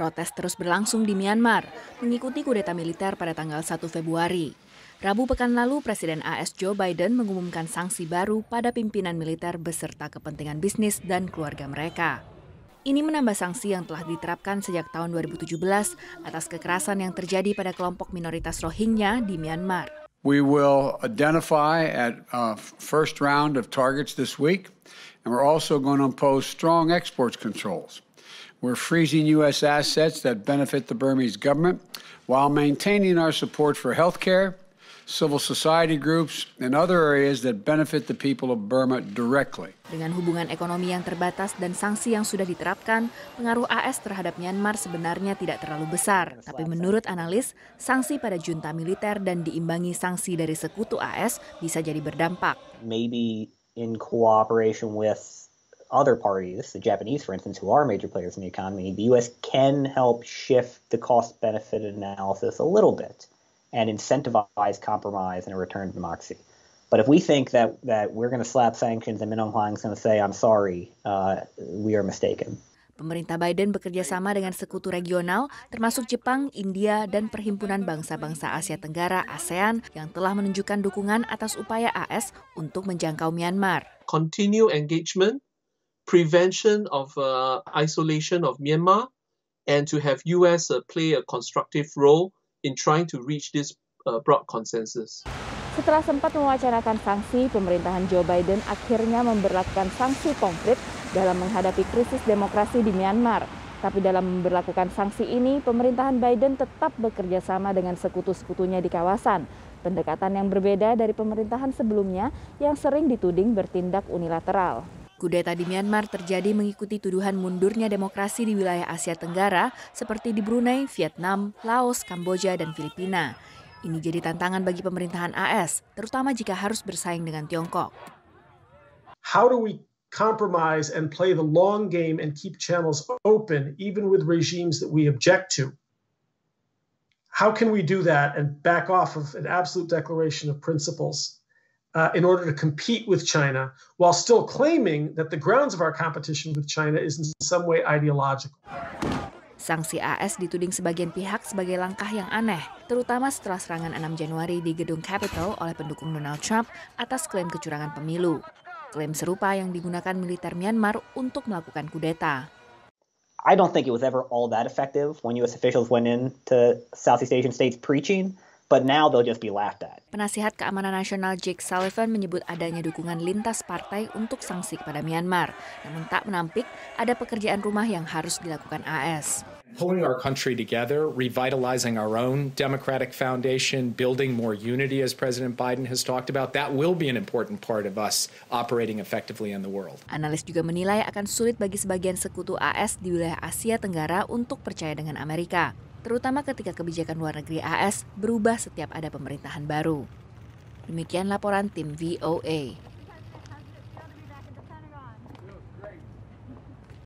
Protes terus berlangsung di Myanmar, mengikuti kudeta militer pada tanggal 1 Februari. Rabu pekan lalu, Presiden AS Joe Biden mengumumkan sanksi baru pada pimpinan militer beserta kepentingan bisnis dan keluarga mereka. Ini menambah sanksi yang telah diterapkan sejak tahun 2017 atas kekerasan yang terjadi pada kelompok minoritas Rohingya di Myanmar. We will identify at uh, first round of targets this week, and we're also going to impose strong exports controls. We're freezing U.S. assets that benefit the Burmese government while maintaining our support for health care, civil society groups, and other areas that benefit the people of Burma directly. Dengan hubungan ekonomi yang terbatas dan sanksi yang sudah diterapkan, pengaruh AS terhadap Myanmar sebenarnya tidak terlalu besar. Tapi menurut analis, sanksi pada junta militer dan diimbangi sanksi dari sekutu AS bisa jadi berdampak. Maybe in cooperation with other parties, the Japanese, for instance, who are major players in the economy, the U.S. can help shift the cost benefit analysis a little bit and incentivize compromise and a return to democracy. But if we think that, that we're going to slap sanctions and going to say, I'm sorry, uh, we are mistaken. Pemerintah Biden bekerja sama dengan sekutu regional, termasuk Jepang, India, dan Perhimpunan Bangsa-Bangsa Asia Tenggara (ASEAN) yang telah menunjukkan dukungan atas upaya AS untuk menjangkau Myanmar. Continue engagement prevention of uh, isolation of Myanmar, and to have US uh, play a constructive role in trying to reach this uh, broad consensus. Setelah sempat mewacanakan sanksi, pemerintahan Joe Biden akhirnya memberlakukan sanksi konkret dalam menghadapi krisis demokrasi di Myanmar. Tapi dalam memberlakukan sanksi ini, pemerintahan Biden tetap bekerja sama dengan sekutu-sekutunya di kawasan. Pendekatan yang berbeda dari pemerintahan sebelumnya yang sering dituding bertindak unilateral. Kudeta di Myanmar terjadi mengikuti tuduhan mundurnya demokrasi di wilayah Asia Tenggara seperti di Brunei, Vietnam, Laos, Kamboja, dan Filipina. Ini jadi tantangan bagi pemerintahan AS, terutama jika harus bersaing dengan Tiongkok. How do we compromise and play the long game and keep channels open even with regimes that we object to? How can we do that and back off of an absolute declaration of principles uh, in order to compete with China while still claiming that the grounds of our competition with China is in some way ideological. Sanksi AS dituding sebagian pihak sebagai langkah yang aneh, terutama setelah serangan 6 Januari di gedung Capitol oleh pendukung Donald Trump atas klaim kecurangan pemilu. Klaim serupa yang digunakan militer Myanmar untuk melakukan kudeta. I don't think it was ever all that effective when US officials went in to Southeast Asian states preaching But now they'll just be laughed at. Penasihat Keamanan Nasional Jake Sullivan menyebut adanya dukungan lintas partai untuk sanksi kepada Myanmar, namun tak menampik ada pekerjaan rumah yang harus dilakukan AS. Pulling our country together, revitalizing our own democratic foundation, building more unity, as President Biden has talked about, that will be an important part of us operating effectively in the world. Analis juga menilai akan sulit bagi sebagian sekutu AS di wilayah Asia Tenggara untuk percaya dengan Amerika terutama ketika kebijakan luar negeri AS berubah setiap ada pemerintahan baru. Demikian laporan tim VOA.